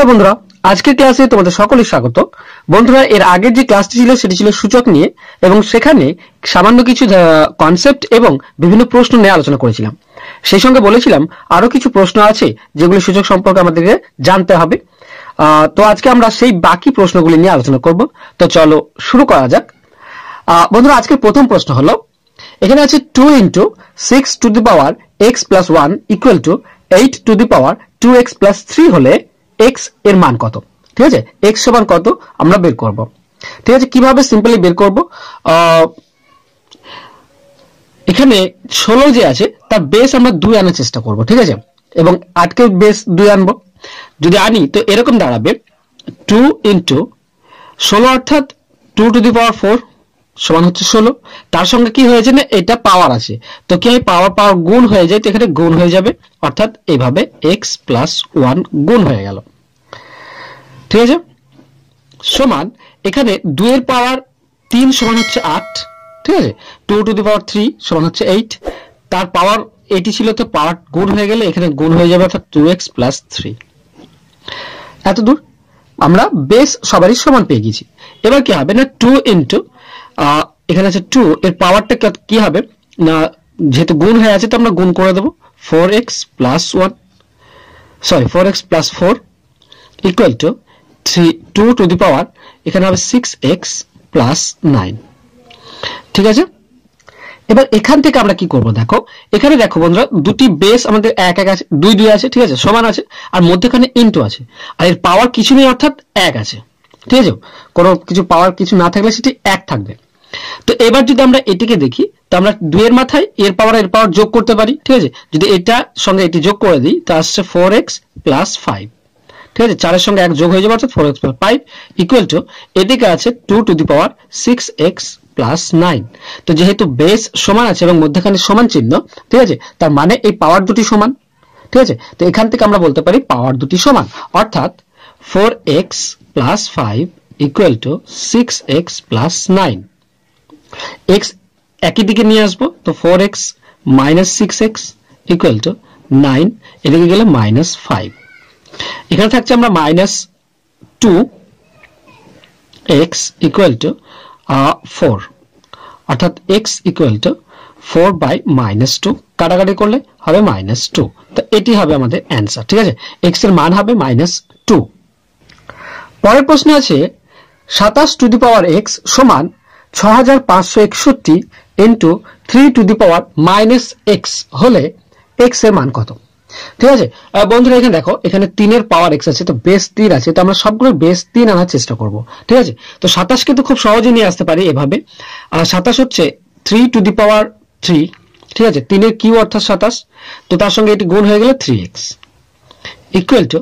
hello বন্ধুরা আজকের ক্লাসে তোমাদের সকলে স্বাগত বন্ধুরা এর আগের যে ক্লাসটি ছিল সেটি ছিল সূচক নিয়ে এবং সেখানে সামান্য কিছু কনসেপ্ট এবং বিভিন্ন প্রশ্ন নিয়ে আলোচনা করেছিলাম সেই সঙ্গে বলেছিলাম আরও কিছু প্রশ্ন আছে যেগুলো সূচক সম্পর্কে আমাদেরকে জানতে হবে তো আজকে আমরা সেই বাকি প্রশ্নগুলি নিয়ে আলোচনা করব তো চলো শুরু করা যাক বন্ধুরা আজকের প্রথম প্রশ্ন হলো এখানে আছে two into six to the power x plus one equal to eight to the power two x plus three হলে এক্স এর মান কত ঠিক আছে এক্স সমান কত আমরা বের করব ঠিক আছে কিভাবে সিম্পলি বের করব এখানে ষোলো যে আছে তার বেস আমরা দুই আনার চেষ্টা করব ঠিক আছে এবং আটকে বেস দুই আনবো যদি আনি তো এরকম দাঁড়াবে টু ইন্টু ষোলো অর্থাৎ two to the power four সমান হচ্ছে ষোলো তার সঙ্গে কি হয়েছে না এটা পাওয়ার আছে তো কি আমি পাওয়ার পাওয়ার গুণ হয়ে যায় তো এখানে গুণ হয়ে যাবে অর্থাৎ এভাবে এক্স প্লাস ওয়ান গুণ হয়ে গেল ঠিক আছে সমান এখানে দুয়ের পাওয়ার তিন সমান হচ্ছে আট ঠিক আছে two to the power three সমান হচ্ছে এইট তার পাওয়ার এটি ছিল তো পাওয়ার গুণ হয়ে গেলে এখানে গুণ হয়ে যাবে অর্থাৎ টু এক্স প্লাস থ্রি এত দূর আমরা বেশ সবারই সমান পেয়ে গেছি এবার কি হবে না টু ইন্টু এখানে আছে টু এর পাওয়ারটা কি হবে না যেহেতু গুণ হয়ে আছে তো আমরা গুণ করে দেবো four x plus one sorry four x plus four equal to three two to the power এখানে হবে সিক্স এক্স প্লাস নাইন ঠিক আছে এবার এখান থেকে আমরা কি করব দেখো এখানে দেখো বন্ধুরা দুটি বেস আমাদের এক এক আছে দুই দুই আছে ঠিক আছে সমান আছে আর মধ্যেখানে ইনটু আছে আর এর পাওয়ার কিছু নেই অর্থাৎ এক আছে ঠিক আছে কোনো কিছু পাওয়ার কিছু না থাকলে সেটি এক থাকবে তো এবার যদি আমরা এটিকে দেখি তো আমরা দুইয়ের মাথায় এর পাওয়ার এর পাওয়ার যোগ করতে পারি ঠিক আছে যদি এটা সঙ্গে এটি যোগ করে দিই তা আসছে ফোর এক্স প্লাস ফাইভ ঠিক আছে চারের সঙ্গে এক যোগ হয়ে যাবে অর্থাৎ four x plus five equal to এদিকে আছে two to the power six x plus nine তো যেহেতু বেস সমান আছে এবং মধ্যখানে সমান চিহ্ন ঠিক আছে তার মানে এই পাওয়ার দুটি সমান ঠিক আছে তো এখান থেকে আমরা বলতে পারি পাওয়ার দুটি সমান অর্থাৎ four x plus five equal to six x plus nine x একই দিকে নিয়ে আসবো তো four x minus six x equal to nine এদিকে গেলে মাইনাস ফাইভ এখানে থাকছে আমরা minus two x equal to four অর্থাৎ x equal to four by minus two কাটাকাটি করলে হবে মাইনাস টু তো এটি হবে আমাদের অ্যান্সার ঠিক আছে এক্স এর মান হবে মাইনাস টু পরের প্রশ্ন আছে সাতাশ টু দি পাওয়ার এক্স সমান ছ হাজার পাঁচশো একষট্টি into three to the power minus x হলে এক্স এর মান কত ঠিক আছে বন্ধুরা এখানে দেখো এখানে তিনের পাওয়ার এক্স আছে তো বেস তিন আছে তো আমরা সবগুলো বেস তিন আনার চেষ্টা করব ঠিক আছে তো সাতাশকে তো খুব সহজে নিয়ে আসতে পারি এভাবে আর সাতাশ হচ্ছে three to the power three ঠিক আছে তিনের কিউ অর্থাৎ সাতাশ তো তার সঙ্গে এটি গুণ হয়ে গেলে থ্রি এক্স ইকুয়াল টু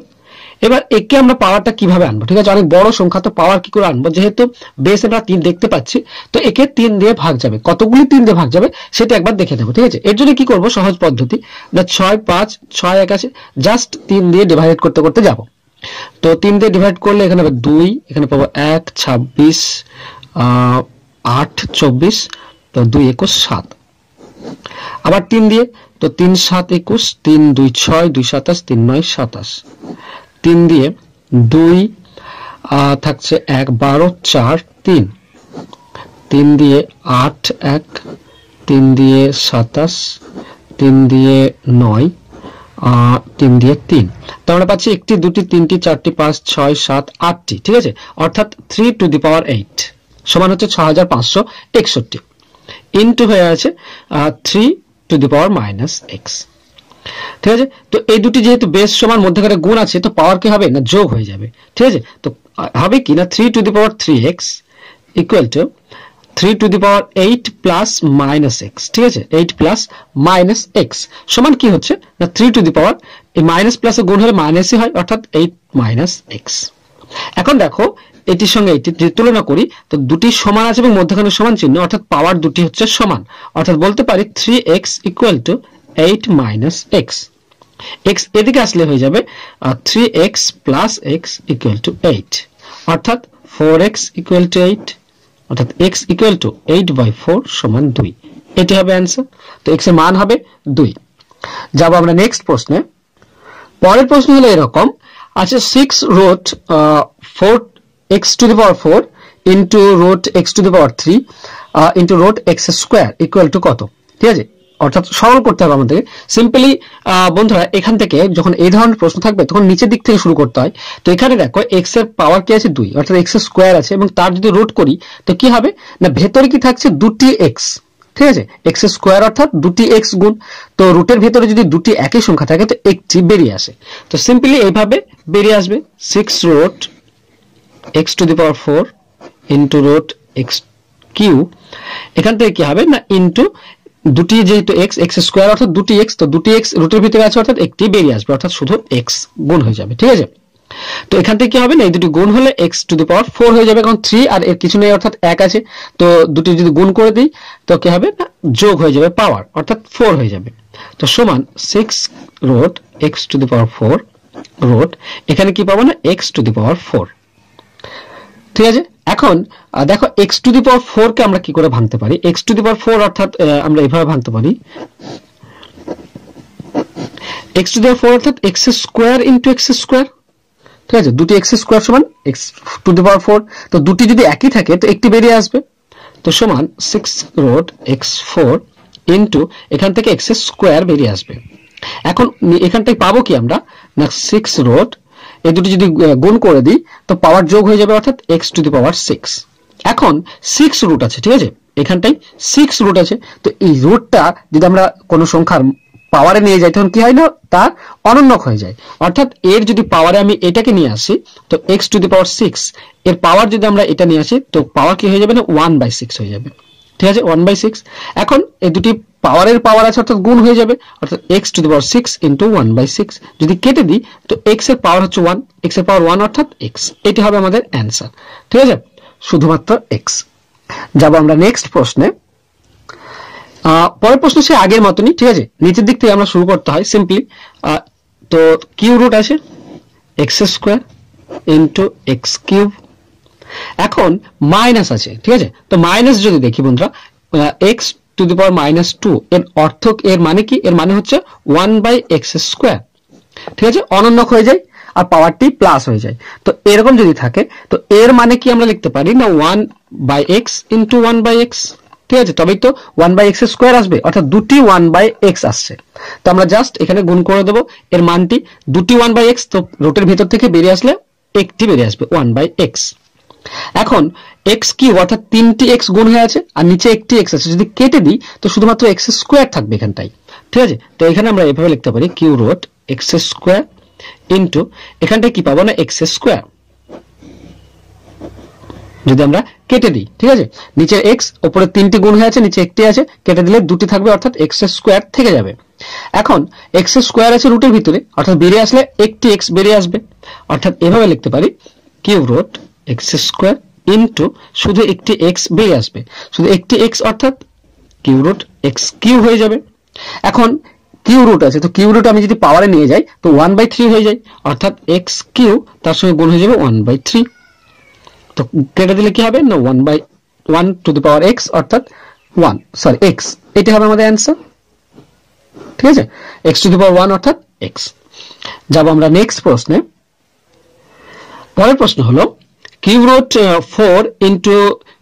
এবার একে আমরা পাওয়ারটা কিভাবে আনবো ঠিক আছে অনেক বড় সংখ্যা তো পাওয়ার কি করে আনবো যেহেতু বেস আমরা তিন দেখতে পাচ্ছি তো একে তিন দিয়ে ভাগ যাবে কতগুলি তিন দিয়ে ভাগ যাবে সেটা একবার দেখে নেবো ঠিক আছে এর জন্য কি করব সহজ পদ্ধতি না ছয় পাঁচ ছয় আছে জাস্ট তিন দিয়ে ডিভাইড করতে করতে যাব তো তিন দিয়ে ডিভাইড করলে এখানে হবে দুই এখানে পাবো এক ছাব্বিশ আট চব্বিশ তো দুই একুশ সাত আবার তিন দিয়ে তো তিন সাত একুশ তিন দুই ছয় দুই সাতাশ তিন নয় সাতাশ তিন দিয়ে দুই থাকছে এক বারো চার তিন তিন দিয়ে আট এক তিন দিয়ে সাতাশ তিন দিয়ে নয় তিন দিয়ে তিন তো আমরা পাচ্ছি একটি দুটি তিনটি চারটি পাঁচ ছয় সাত আটটি ঠিক আছে অর্থাৎ three to the power eight সমান হচ্ছে ছ হাজার পাঁচশো একষট্টি ইন্টু হয়ে আছে three to the power minus x ঠিক আছে তো এই দুটি যেহেতু বেশ সমান মধ্যেকারে গুণ আছে তো পাওয়ার কি হবে না যোগ হয়ে যাবে ঠিক আছে তো হবে কি না three to the power three x equal to three to the power eight plus minus x ঠিক আছে এইট প্লাস মাইনাস এক্স সমান কি হচ্ছে না থ্রি টু দি পাওয়ার এই মাইনাস প্লাসে গুণ হলে মাইনাসই হয় অর্থাৎ এইট মাইনাস এক্স এখন দেখো এটির সঙ্গে এটি তুলনা করি তো দুটি সমান আছে এবং মধ্যখানে সমান চিহ্ন অর্থাৎ পাওয়ার দুটি হচ্ছে সমান অর্থাৎ বলতে পারি three x equal to eight minus x x এদিকে আসলে হয়ে যাবে three x plus x equal to eight অর্থাৎ four x equal to eight অর্থাৎ x equal to eight by four সমান দুই এটি হবে অ্যান্সার তো এক্স এর মান হবে দুই যাবো আমরা নেক্সট প্রশ্নে পরের প্রশ্ন হলো এরকম আচ্ছা six root four x to the power four into root x to the power three into root x square equal to কত ঠিক আছে অর্থাৎ সরল করতে হবে আমাদের সিম্পলি বন্ধুরা এখান থেকে যখন এই ধরনের প্রশ্ন থাকবে তখন নিচের দিক থেকে শুরু করতে হয় তো এখানে দেখো এক্স এর পাওয়ার কি আছে দুই অর্থাৎ এক্স এর স্কোয়ার আছে এবং তার যদি রুট করি তো কি হবে না ভেতরে কি থাকছে দুটি এক্স ঠিক আছে এক্স এর স্কোয়ার অর্থাৎ দুটি এক্স গুণ তো রুটের ভেতরে যদি দুটি একই সংখ্যা থাকে তো একটি বেরিয়ে আসে তো সিম্পলি এইভাবে বেরিয়ে আসবে six root x to the power four into root x cube এখান থেকে কি হবে না ইন্টু দুটি যেহেতু এক্স এক্স স্কোয়ার অর্থাৎ দুটি এক্স তো দুটি এক্স রুটের ভিতরে আছে অর্থাৎ একটি বেরিয়ে আসবে অর্থাৎ শুধু এক্স গুণ হয়ে যাবে ঠিক আছে তো এখান থেকে কি হবে না এই দুটি গুণ হলে x to the power four হয়ে যাবে কারণ থ্রি আর এর কিছু নেই অর্থাৎ এক আছে তো দুটি যদি গুণ করে দিই তো কি হবে না যোগ হয়ে যাবে পাওয়ার অর্থাৎ ফোর হয়ে যাবে তো সমান six root x to the power four root এখানে কি পাবো না x to the power four ঠিক আছে এখন দেখো এক্স টু দি পাওয়ার ফোরকে আমরা কি করে ভাঙতে পারি x to the power four অর্থাৎ আমরা এভাবে ভাঙতে পারি x to the power four অর্থাৎ x square into x square ঠিক আছে দুটি এক্স স্কোয়ার সমান x to the power four তো দুটি যদি একই থাকে তো একটি বেরিয়ে আসবে তো সমান six root x four into এখান থেকে এক্স স্কোয়ার বেরিয়ে আসবে এখন থেকে পাবো কি আমরা না সিক্স রোড এই দুটি যদি গুণ করে দিই তো পাওয়ার যোগ হয়ে যাবে অর্থাৎ x to the power six এখন সিক্স রুট আছে ঠিক আছে এখানটাই সিক্স রুট আছে তো এই রুটটা যদি আমরা কোনো সংখ্যার পাওয়ারে নিয়ে যাই তখন কি হয় না তার অনন্যক হয়ে যায় অর্থাৎ এর যদি পাওয়ারে আমি এটাকে নিয়ে আসি তো x to the power six এর পাওয়ার যদি আমরা এটা নিয়ে আসি তো পাওয়ার কি হয়ে যাবে না ওয়ান বাই সিক্স হয়ে যাবে ঠিক আছে ওয়ান বাই সিক্স এখন এই দুটি পাওয়ারের পাওয়ার আছে অর্থাৎ গুণ হয়ে যাবে অর্থাৎ x to the power six into one by six যদি কেটে দিই তো এক্স এর পাওয়ার হচ্ছে ওয়ান এক্স এর পাওয়ার ওয়ান অর্থাৎ এক্স এটি হবে আমাদের অ্যান্সার ঠিক আছে শুধুমাত্র এক্স যাব আমরা নেক্সট প্রশ্নে পরের প্রশ্ন সে আগের মতনই ঠিক আছে নিচের দিক থেকে আমরা শুরু করতে হয় সিম্পলি তো কিউ রুট আছে x square into x cube এখন মাইনাস আছে ঠিক আছে তো মাইনাস যদি দেখি বন্ধুরা x to the power minus two এর অর্থ এর মানে কি এর মানে হচ্ছে ওয়ান বাই এক্স স্কোয়ার ঠিক আছে অনন্যক হয়ে যায় আর পাওয়ারটি প্লাস হয়ে যায় তো এরকম যদি থাকে তো এর মানে কি আমরা লিখতে পারি না one by x into one by x ঠিক আছে তবেই তো ওয়ান বাই এক্স স্কোয়ার আসবে অর্থাৎ দুটি ওয়ান বাই এক্স আসছে তো আমরা জাস্ট এখানে গুণ করে দেবো এর মানটি দুটি ওয়ান বাই এক্স তো রোটের ভেতর থেকে বেরিয়ে আসলে একটি বেরিয়ে আসবে ওয়ান বাই এক্স এখন এক্স কিউ অর্থাৎ তিনটি এক্স গুণ হয়ে আছে আর নিচে একটি এক্স আছে যদি কেটে দিই তো শুধুমাত্র এক্স স্কোয়ার থাকবে এখানটাই ঠিক আছে তো এখানে আমরা এভাবে লিখতে পারি cube root x square into এখানটায় কি পাবো না এক্স স্কোয়ার যদি আমরা কেটে দিই ঠিক আছে নিচে এক্স ওপরে তিনটি গুণ হয়ে আছে নিচে একটি আছে কেটে দিলে দুটি থাকবে অর্থাৎ এক্স স্কোয়ার থেকে যাবে এখন এক্স স্কোয়ার আছে রুটের ভিতরে অর্থাৎ বেরিয়ে আসলে একটি এক্স বেরিয়ে আসবে অর্থাৎ এভাবে লিখতে পারি cube root x square into শুধু একটি এক্স বেয়ে আসবে শুধু একটি এক্স অর্থাৎ কিউ রুট এক্স কিউ হয়ে যাবে এখন কিউ রুট আছে তো কিউ রুট আমি যদি পাওয়ারে নিয়ে যাই তো ওয়ান বাই থ্রি হয়ে যায় অর্থাৎ এক্স কিউ তার সঙ্গে গুণ হয়ে যাবে ওয়ান বাই থ্রি তো কেটে দিলে কি হবে না one by one to the power x অর্থাৎ ওয়ান সরি এক্স এটা হবে আমাদের অ্যান্সার ঠিক আছে x to the power one অর্থাৎ এক্স যাব আমরা নেক্সট প্রশ্নে পরের প্রশ্ন হলো cube root four into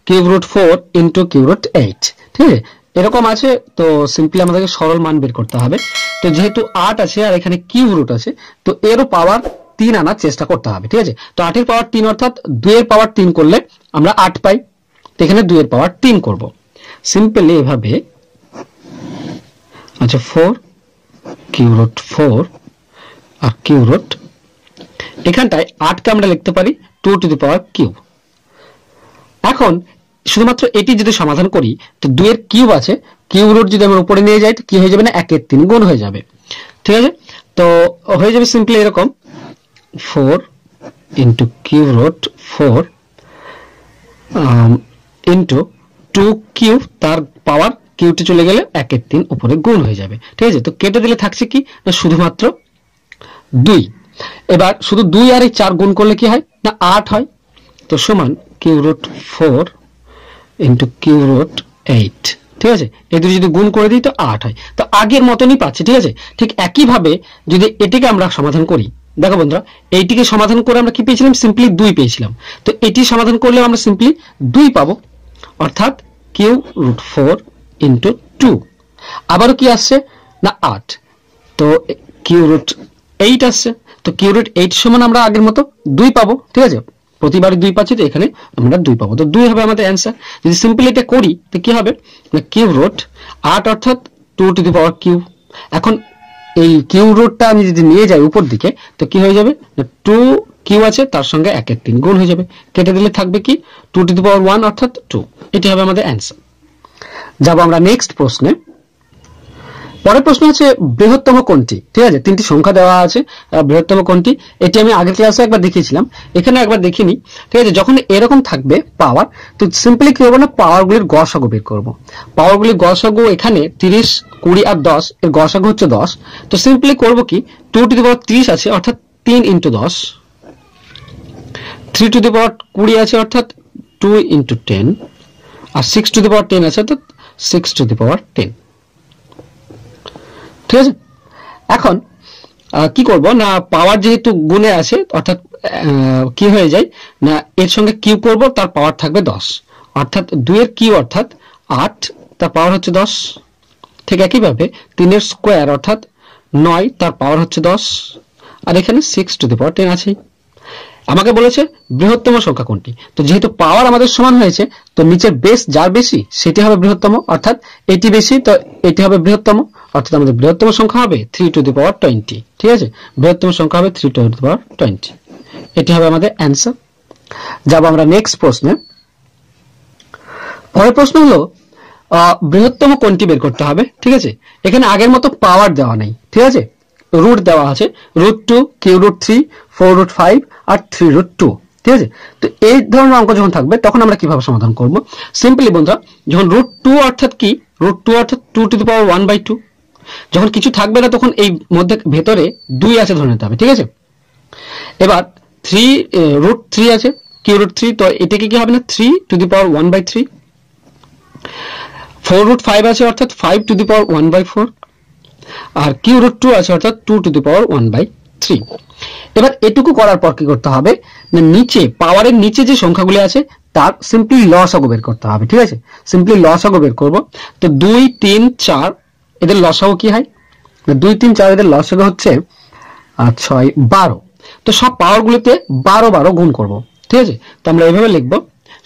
cube root four into cube root eight ঠিক আছে এরকম আছে তো সিম্পলি আমাদেরকে সরল মান বের করতে হবে তো যেহেতু আট আছে আর এখানে কিউব রুট আছে তো এরও পাওয়ার তিন আনার চেষ্টা করতে হবে ঠিক আছে তো আটের পাওয়ার তিন অর্থাৎ দুইয়ের পাওয়ার তিন করলে আমরা আট পাই তো এখানে দুইয়ের পাওয়ার তিন করব সিম্পলি এভাবে আচ্ছা ফোর কিউ রুট ফোর আর কিউ রুট এখানটায় আটকে আমরা লিখতে পারি two to the power cube এখন শুধুমাত্র এটি যদি সমাধান করি তো এর কিউব আছে কিউব রুট যদি আমরা উপরে নিয়ে যাই তো কি হয়ে যাবে না একের তিন গুণ হয়ে যাবে ঠিক আছে তো হয়ে যাবে সিম্পলি এরকম four into cube root four into two cube তার পাওয়ার কিউটি চলে গেলে একের তিন উপরে গুণ হয়ে যাবে ঠিক আছে তো কেটে দিলে থাকছে কি না শুধুমাত্র দুই এবার শুধু দুই আর এই চার গুণ করলে কি হয় না আট হয় তো সমান cube root four into cube root eight ঠিক আছে এই দুটো যদি গুণ করে দিই তো আট হয় তো আগের মতনই পাচ্ছি ঠিক আছে ঠিক একইভাবে যদি এটিকে আমরা সমাধান করি দেখো বন্ধুরা এইটিকে সমাধান করে আমরা কি পেয়েছিলাম সিম্পলি দুই পেয়েছিলাম তো এটি সমাধান করলে আমরা সিম্পলি দুই পাবো অর্থাৎ cube root four into two আবারও কি আসছে না আট তো কিউ রুট এইট আসছে তো কিউরেট এইট সমান আমরা আগের মতো দুই পাবো ঠিক আছে প্রতিবারই দুই পাচ্ছি তো এখানে আমরা দুই পাবো তো দুই হবে আমাদের অ্যান্সার যদি সিম্পলি এটা করি তো কি হবে কিউ রোড আট অর্থাৎ two to the power cube এখন এই কিউ রোডটা আমি যদি নিয়ে যাই উপর দিকে তো কি হয়ে যাবে টু কিউ আছে তার সঙ্গে এক এক তিন গুণ হয়ে যাবে কেটে দিলে থাকবে কি two to the power one অর্থাৎ টু এটি হবে আমাদের অ্যান্সার যাবো আমরা নেক্সট প্রশ্নে পরের প্রশ্ন হচ্ছে বৃহত্তম কোনটি ঠিক আছে তিনটি সংখ্যা দেওয়া আছে বৃহত্তম কোনটি এটি আমি আগের ক্লাসে একবার দেখিয়েছিলাম এখানে একবার দেখিনি ঠিক আছে যখন এরকম থাকবে পাওয়ার তো সিম্পলি কি করবো না পাওয়ারগুলির গসাগু বের করবো পাওয়ারগুলির গসাগু এখানে তিরিশ কুড়ি আর দশ এর গসাগু হচ্ছে দশ তো সিম্পলি করবো কি টু টু দি পাওয়ার তিরিশ আছে অর্থাৎ তিন ইন্টু দশ থ্রি টু দি পাওয়ার কুড়ি আছে অর্থাৎ টু ইন্টু টেন আর six to the power ten আছে অর্থাৎ six to the power ten ঠিক আছে এখন কি করব না পাওয়ার যেহেতু গুণে আছে অর্থাৎ কি হয়ে যায় না এর সঙ্গে কিউ করব তার পাওয়ার থাকবে দশ অর্থাৎ দুইয়ের কিউ অর্থাৎ আট তার পাওয়ার হচ্ছে দশ ঠিক একইভাবে তিনের স্কোয়ার অর্থাৎ নয় তার পাওয়ার হচ্ছে দশ আর এখানে six to the power ten আছেই আমাকে বলেছে বৃহত্তম সংখ্যা কোনটি তো যেহেতু পাওয়ার আমাদের সমান হয়েছে তো নিচের বেস যার বেশি সেটি হবে বৃহত্তম অর্থাৎ এটি বেশি তো এটি হবে বৃহত্তম অর্থাৎ আমাদের বৃহত্তম সংখ্যা হবে three to the power twenty ঠিক আছে বৃহত্তম সংখ্যা হবে three to the power twenty এটি হবে আমাদের অ্যান্সার যাব আমরা নেক্সট প্রশ্নে পরের প্রশ্ন হলো বৃহত্তম কোনটি বের করতে হবে ঠিক আছে এখানে আগের মতো পাওয়ার দেওয়া নেই ঠিক আছে রুট দেওয়া আছে root two cube root three four root five আর থ্রি রুট টু ঠিক আছে তো এই ধরনের অঙ্ক যখন থাকবে তখন আমরা কিভাবে সমাধান করব সিম্পলি বন্ধুরা যখন রুট টু অর্থাৎ কি রুট টু অর্থাৎ two to the power one by two যখন কিছু থাকবে না তখন এই মধ্যে ভেতরে দুই আছে ধরে নিতে হবে ঠিক আছে এবার থ্রি রুট থ্রি আছে কিউ রুট থ্রি তো এটাকে কি হবে না three to the power one by three four root five আছে অর্থাৎ five to the power one by four আর কিউ রুট টু আছে অর্থাৎ two to the power one by three এবার এটুকু করার পর কি করতে হবে না নিচে পাওয়ারের নিচে যে সংখ্যাগুলি আছে তার সিম্পলি লসাগু বের করতে হবে ঠিক আছে সিম্পলি লসাগু বের করব তো দুই তিন চার এদের লসাগু কি হয় দুই তিন চার এদের লসাগু হচ্ছে ছয় বারো তো সব পাওয়ারগুলিতে বারো বারো গুণ করব ঠিক আছে তো আমরা এইভাবে লিখব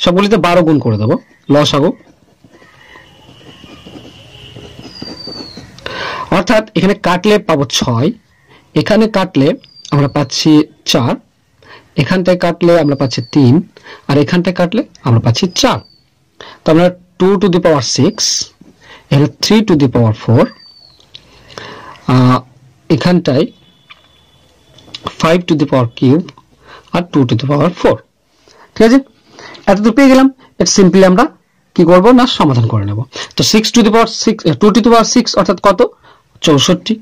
সবগুলিতে বারো গুণ করে দেবো লসাগু অর্থাৎ এখানে কাটলে পাবো ছয় এখানে কাটলে আমরা পাচ্ছি চার এখানটায় কাটলে আমরা পাচ্ছি তিন আর এখানটায় কাটলে আমরা পাচ্ছি চার তো আমরা two to the power six এখানে three to the power four এখানটায় five to the power cube আর two to the power four ঠিক আছে এতদূর পেয়ে গেলাম এটা সিম্পলি আমরা কি করব না সমাধান করে নেব তো six to the power six two to the power six অর্থাৎ কত চৌষট্টি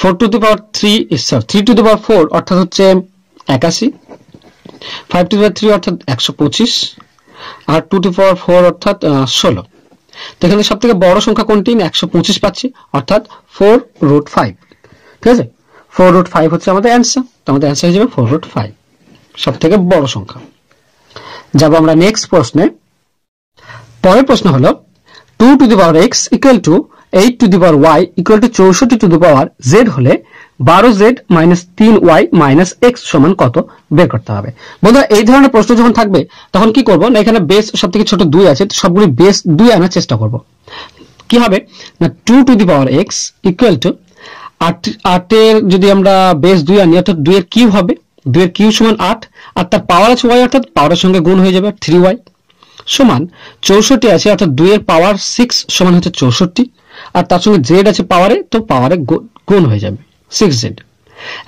four to the power three sorry three to the power four অর্থাৎ হচ্ছে একাশি five to the power three অর্থাৎ একশো পঁচিশ আর টু টু পাওয়ার ফোর অর্থাৎ ষোলো তো এখানে সব থেকে বড় সংখ্যা কোনটি একশো পঁচিশ পাচ্ছি অর্থাৎ ফোর রুট ফাইভ ঠিক আছে ফোর রুট ফাইভ হচ্ছে আমাদের অ্যান্সার তো আমাদের অ্যান্সার হিসেবে ফোর রুট ফাইভ সব থেকে বড় সংখ্যা যাবো আমরা নেক্সট প্রশ্নে পরের প্রশ্ন হলো two to the power x equal to eight to the power y equal to চৌষট্টি টু দি পাওয়ার জেড হলে বারো জেড মাইনাস তিন ওয়াই মাইনাস এক্স সমান কত বের করতে হবে বন্ধুরা এই ধরনের প্রশ্ন যখন থাকবে তখন কি করবো না এখানে বেস সব থেকে ছোট দুই আছে সবগুলি বেস দুই আনার চেষ্টা করব কি হবে না two to the power x equal to আট আটের যদি আমরা বেস দুই আনি অর্থাৎ দুইয়ের কিউ হবে দুইয়ের কিউ সমান আট আর তার পাওয়ার আছে ওয়াই অর্থাৎ পাওয়ারের সঙ্গে গুণ হয়ে যাবে থ্রি ওয়াই সমান চৌষট্টি আছে অর্থাৎ দুইয়ের পাওয়ার সিক্স সমান হচ্ছে চৌষট্টি আর তার সঙ্গে জেড আছে পাওয়ারে তো পাওয়ারে গুণ হয়ে যাবে সিক্স জেড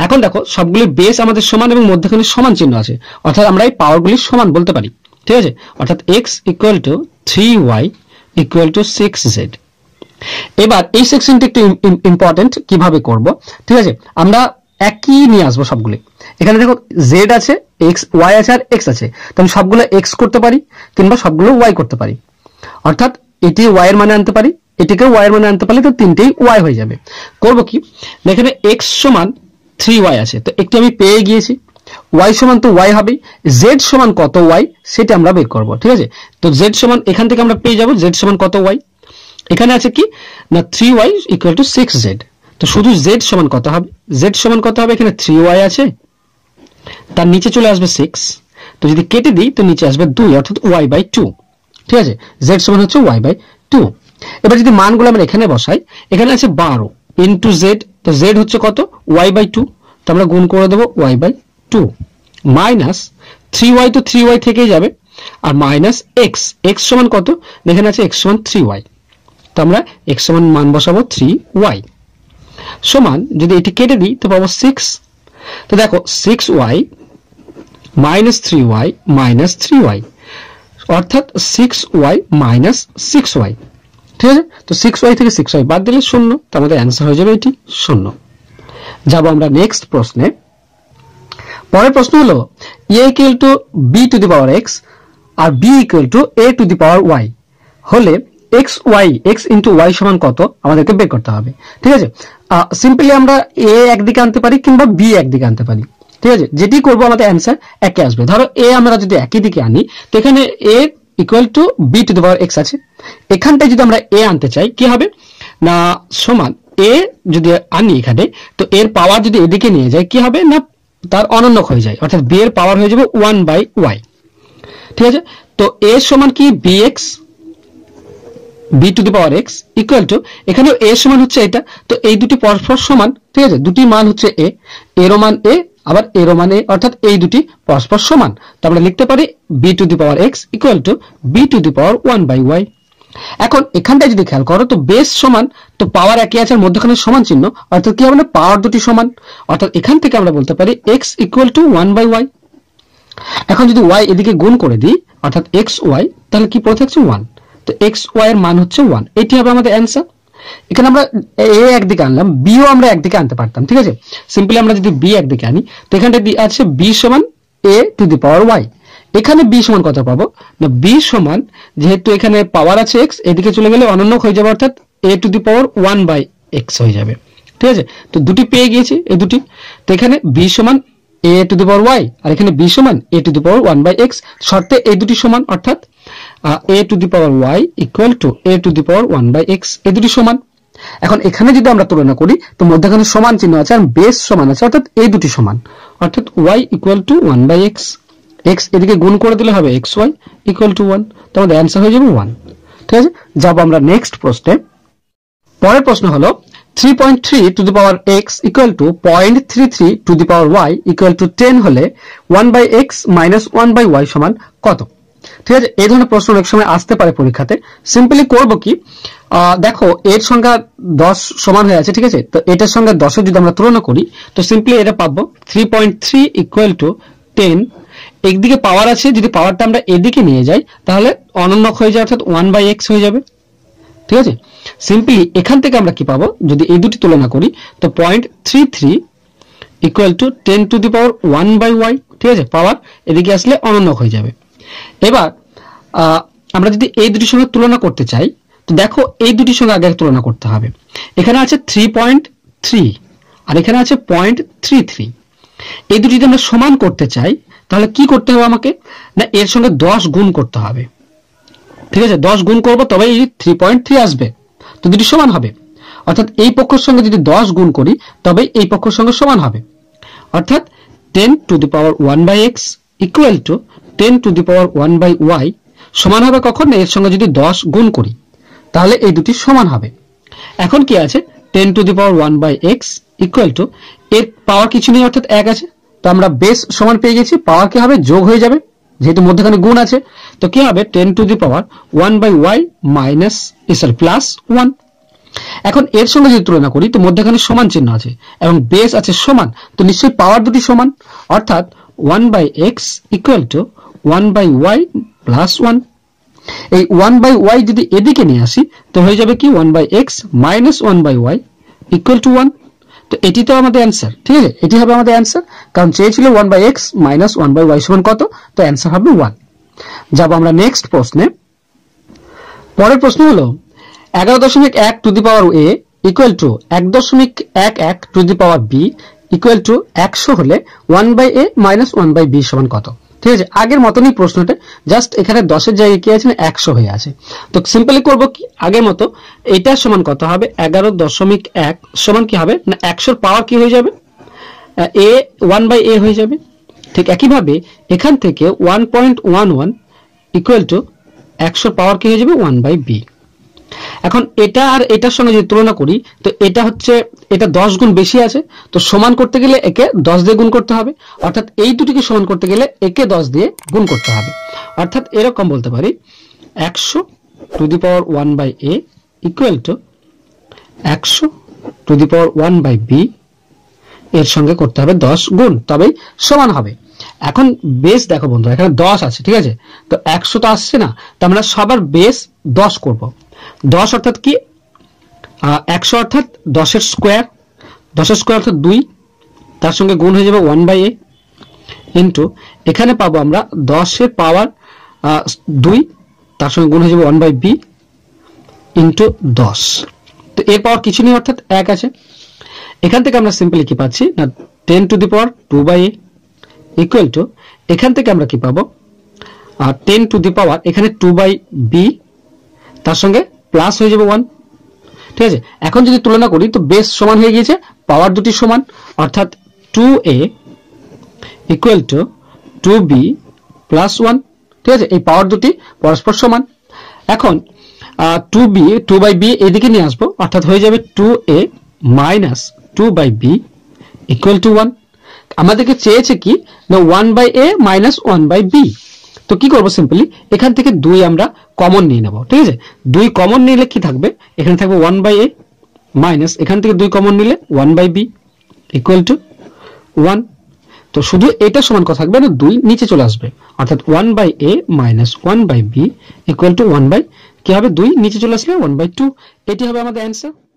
এখন দেখো সবগুলির বেস আমাদের সমান এবং মধ্যখানে সমান চিহ্ন আছে অর্থাৎ আমরা এই পাওয়ারগুলি সমান বলতে পারি ঠিক আছে অর্থাৎ x equal to three y equal to six z এবার এই সেকশনটি একটু ইম্পর্টেন্ট কিভাবে করব ঠিক আছে আমরা একই নিয়ে আসবো সবগুলি এখানে দেখো জেড আছে এক্স ওয়াই আছে আর এক্স আছে তো আমি সবগুলো এক্স করতে পারি কিংবা সবগুলো ওয়াই করতে পারি অর্থাৎ এটি ওয়াই এর মানে আনতে পারি এটিকে ওয়াই এর মানে আনতে পারলে তো তিনটেই ওয়াই হয়ে যাবে করব কি এখানে এক্স সমান থ্রি ওয়াই আছে তো একটি আমি পেয়ে গিয়েছি ওয়াই সমান তো ওয়াই হবে জেড সমান কত ওয়াই সেটা আমরা বের করব ঠিক আছে তো জেড সমান এখান থেকে আমরা পেয়ে যাব জেড সমান কত ওয়াই এখানে আছে কি না three y equal to six z তো শুধু জেড সমান কত হবে জেড সমান কত হবে এখানে থ্রি ওয়াই আছে তার নিচে চলে আসবে সিক্স তো যদি কেটে দিই তো নিচে আসবে দুই অর্থাৎ ওয়াই বাই টু ঠিক আছে জেড সমান হচ্ছে ওয়াই বাই টু এবার যদি মানগুলো আমরা এখানে বসাই এখানে আছে বারো ইন্টু জেড তো জেড হচ্ছে কত ওয়াই বাই টু তো আমরা গুণ করে দেবো y by two minus three y তো থ্রি ওয়াই থেকেই যাবে আর মাইনাস এক্স এক্স সমান কত এখানে আছে এক্স সমান থ্রি ওয়াই তো আমরা এক্স সমান মান বসাবো থ্রি ওয়াই সমান যদি এটি কেটে দিই তো পাবো সিক্স তো দেখো six y minus three y minus three y অর্থাৎ six y minus six y ঠিক আছে তো সিক্স ওয়াই থেকে সিক্স ওয়াই বাদ দিলে শূন্য তো আমাদের অ্যান্সার হয়ে যাবে এটি শূন্য যাব আমরা নেক্সট প্রশ্নে পরের প্রশ্ন হলো a equal to b to the power x আর b equal to a to the power y হলে x y x into y সমান কত আমাদেরকে বের করতে হবে ঠিক আছে সিম্পলি আমরা এ একদিকে আনতে পারি কিংবা বি একদিকে আনতে পারি ঠিক আছে যেটি করবো আমাদের অ্যান্সার একে আসবে ধরো এ আমরা যদি একই দিকে আনি তো এখানে a equal to b to the power x আছে এখানটায় যদি আমরা এ আনতে চাই কি হবে না সমান এ যদি আনি এখানে তো এর পাওয়ার যদি এদিকে নিয়ে যায় কি হবে না তার অনন্যক হয়ে যায় অর্থাৎ বি এর পাওয়ার হয়ে যাবে ওয়ান বাই ওয়াই ঠিক আছে তো এ সমান কি b x b to the power x equal to এখানেও এ সমান হচ্ছে এটা তো এই দুটি পরস্পর সমান ঠিক আছে দুটি মান হচ্ছে এ এরও মান এ আবার এরও মানে অর্থাৎ এই দুটি পরস্পর সমান তো আমরা লিখতে পারি b to the power x equal to b to the power one by y এখন এখানটায় যদি খেয়াল করো তো বেস সমান তো পাওয়ার একই আছে মধ্যখানে সমান চিহ্ন অর্থাৎ কি হবে না পাওয়ার দুটি সমান অর্থাৎ এখান থেকে আমরা বলতে পারি x equal to one by y এখন যদি ওয়াই এদিকে গুণ করে দিই অর্থাৎ এক্স ওয়াই তাহলে কি পড়ে থাকছে ওয়ান তো এক্স ওয়াই এর মান হচ্ছে ওয়ান এটি হবে আমাদের অ্যান্সার এখানে আমরা এ একদিকে আনলাম বিও আমরা একদিকে আনতে পারতাম ঠিক আছে সিম্পলি আমরা যদি বি একদিকে আনি তো এখানটা আছে বি সমান a to the power y এখানে বি সমান কত পাবো না বি সমান যেহেতু এখানে পাওয়ার আছে এক্স এদিকে চলে গেলে অনন্য হয়ে যাবে অর্থাৎ a to the power one by x হয়ে যাবে ঠিক আছে তো দুটি পেয়ে গিয়েছি এই দুটি তো এখানে বি সমান a to the power Y আর এখানে বি সমান a to the power one by x শর্তে এই দুটি সমান অর্থাৎ a to the power y equal to a to the power one by x এ দুটি সমান এখন এখানে যদি আমরা তুলনা করি তো মধ্যখানে সমান চিহ্ন আছে আর বেস সমান আছে অর্থাৎ এ দুটি সমান অর্থাৎ y equal to one by x x এদিকে গুণ করে দিলে হবে x y equal to one তো অ্যান্সার হয়ে যাবে ওয়ান ঠিক আছে যাবো আমরা নেক্সট প্রশ্নে পরের প্রশ্ন হলো three point three to the power x equal to point three three to the power y equal to ten হলে one by x minus one by y সমান কত ঠিক আছে এই ধরনের প্রশ্ন অনেক সময় আসতে পারে পরীক্ষাতে সিম্পলি করব কি দেখো এর সংখ্যা দশ সমান হয়ে আছে ঠিক আছে তো এটার সঙ্গে দশের যদি আমরা তুলনা করি তো সিম্পলি এটা পাবো three point three equal to ten একদিকে পাওয়ার আছে যদি পাওয়ারটা আমরা এদিকে নিয়ে যাই তাহলে অনন্যক হয়ে যায় অর্থাৎ ওয়ান বাই এক্স হয়ে যাবে ঠিক আছে সিম্পলি এখান থেকে আমরা কি পাবো যদি এই দুটি তুলনা করি তো point three three equal to ten to the power one by y ঠিক আছে পাওয়ার এদিকে আসলে অনন্যক হয়ে যাবে এবার আমরা যদি এই দুটির সঙ্গে তুলনা করতে চাই তো দেখো এই দুটির সঙ্গে আগে তুলনা করতে হবে এখানে আছে থ্রি পয়েন্ট থ্রি আর এখানে আছে পয়েন্ট থ্রি থ্রি এই দুটি যদি আমরা সমান করতে চাই তাহলে কি করতে হবে আমাকে না এর সঙ্গে দশ গুণ করতে হবে ঠিক আছে দশ গুণ করবো তবে এই থ্রি পয়েন্ট থ্রি আসবে তো দুটি সমান হবে অর্থাৎ এই পক্ষের সঙ্গে যদি দশ গুণ করি তবে এই পক্ষের সঙ্গে সমান হবে অর্থাৎ ten to the power one by x equal to ten to the power one by y সমান হবে কখন না এর সঙ্গে যদি দশ গুণ করি তাহলে এই দুটি সমান হবে এখন কি আছে ten to the power one by x equal to এর পাওয়ার কিছু নেই অর্থাৎ এক আছে তো আমরা বেস সমান পেয়ে গেছি পাওয়ার কি হবে যোগ হয়ে যাবে যেহেতু মধ্যখানে গুণ আছে তো কি হবে ten to the power one by y minus sorry plus one এখন এর সঙ্গে যদি তুলনা করি তো মধ্যখানে সমান চিহ্ন আছে এবং বেস আছে সমান তো নিশ্চয়ই পাওয়ার দুটি সমান অর্থাৎ one by x equal to one by y plus one এই ওয়ান বাই ওয়াই যদি এদিকে নিয়ে আসি তো হয়ে যাবে কি one by x minus one by y equal to one তো এটি তো আমাদের অ্যান্সার ঠিক আছে এটি হবে আমাদের অ্যান্সার কারণ চেয়েছিল one by x minus one by y সমান কত তো অ্যান্সার হবে ওয়ান যাব আমরা নেক্সট প্রশ্নে পরের প্রশ্ন হলো এগারো দশমিক এক to the power a equal to এক দশমিক এক এক to the power b equal to একশো হলে one by a minus one by b সমান কত ঠিক আছে আগের মতনই প্রশ্নটা জাস্ট এখানে দশের জায়গায় কি আছে না একশো হয়ে আছে তো সিম্পলি করবো কি আগের মতো এটার সমান কত হবে এগারো দশমিক এক সমান কি হবে না একশোর পাওয়ার কি হয়ে যাবে এ ওয়ান বাই এ হয়ে যাবে ঠিক একইভাবে এখান থেকে one point one one equal to একশোর পাওয়ার কি হয়ে যাবে ওয়ান বাই বি এখন এটা আর এটার সঙ্গে যদি তুলনা করি তো এটা হচ্ছে এটা দশ গুণ বেশি আছে তো সমান করতে গেলে একে দশ দিয়ে গুণ করতে হবে অর্থাৎ এই দুটিকে সমান করতে গেলে একে দশ দিয়ে গুণ করতে হবে অর্থাৎ এরকম বলতে পারি একশো to the power one by a equal to একশো to the power one by b এর সঙ্গে করতে হবে দশ গুণ তবেই সমান হবে এখন বেস দেখো বন্ধু এখানে দশ আছে ঠিক আছে তো একশো তো আসছে না তো আমরা মানে সবার বেস দশ করবো দশ অর্থাৎ কি একশো অর্থাৎ দশের স্কোয়ার দশের স্কোয়ার অর্থাৎ দুই তার সঙ্গে গুণ হয়ে যাবে ওয়ান বাই এ ইন্টু এখানে পাবো আমরা দশের পাওয়ার দুই তার সঙ্গে গুণ হয়ে যাবে ওয়ান বাই বি ইন্টু দশ তো এর পাওয়ার কিছু নেই অর্থাৎ এক আছে এখান থেকে আমরা সিম্পলি কি পাচ্ছি না ten to the power two by a equal to এখান থেকে আমরা কি পাবো টেন টু দি পাওয়ার এখানে টু বাই বি তার সঙ্গে প্লাস হয়ে যাবে ওয়ান ঠিক আছে এখন যদি তুলনা করি তো বেস সমান হয়ে গিয়েছে পাওয়ার দুটি সমান অর্থাৎ two a equal to two b plus one ঠিক আছে এই পাওয়ার দুটি পরস্পর সমান এখন two b two by b এদিকে নিয়ে আসবো অর্থাৎ হয়ে যাবে two a minus two by b equal to one আমাদেরকে চেয়েছে কি না one by a minus one by b তো কি করবো সিম্পলি এখান থেকে দুই আমরা কমন নিয়ে নেব ঠিক আছে দুই কমন নিলে কি থাকবে এখানে থাকবে ওয়ান বাই এ মাইনাস এখান থেকে দুই কমন নিলে one by b equal to one তো শুধু এটা সমান কথা থাকবে না দুই নিচে চলে আসবে অর্থাৎ one by a minus one by b equal to one by কি হবে দুই নিচে চলে আসলে ওয়ান বাই টু এটি হবে আমাদের অ্যান্সার